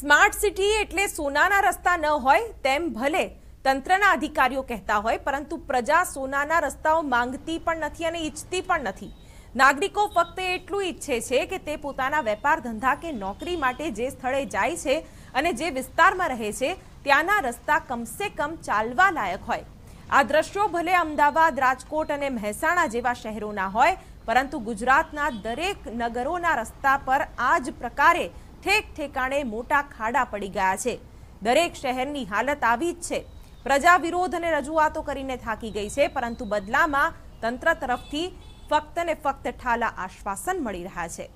smart city એટલે સોનાના રસ્તા ન હોય તેમ ભલે તંત્રના અધિકારીઓ કહેતા હોય પરંતુ પ્રજા સોનાના રસ્તાઓ માંગતી પણ નથી અને ઈચ્છતી પણ નથી નાગરિકો ફક્ત એટલું ઈચ્છે છે કે તે પોતાના વેપાર ધંધા કે નોકરી માટે જે સ્થળે જાય છે અને જે વિસ્તારમાં રહે છે ત્યાંના રસ્તા કમસે કમ ચાલવા લાયક હોય આ દ્રશ્યો ભલે અમદાવાદ રાજકોટ અને મહેસાણા જેવા શહેરોના હોય પરંતુ ગુજરાતના દરેક નગરોના રસ્તા પર આ જ પ્રકારે ઠેક ઠેકાણે મોટા ખાડા પડી ગયા છે દરેક શહેરની હાલત આવી જ છે પ્રજા વિરોધ અને રજૂઆતો કરીને થાકી ગઈ છે પરંતુ બદલામાં તંત્ર તરફથી ફક્ત ને ફક્ત ઠાલા આશ્વાસન મળી રહ્યા છે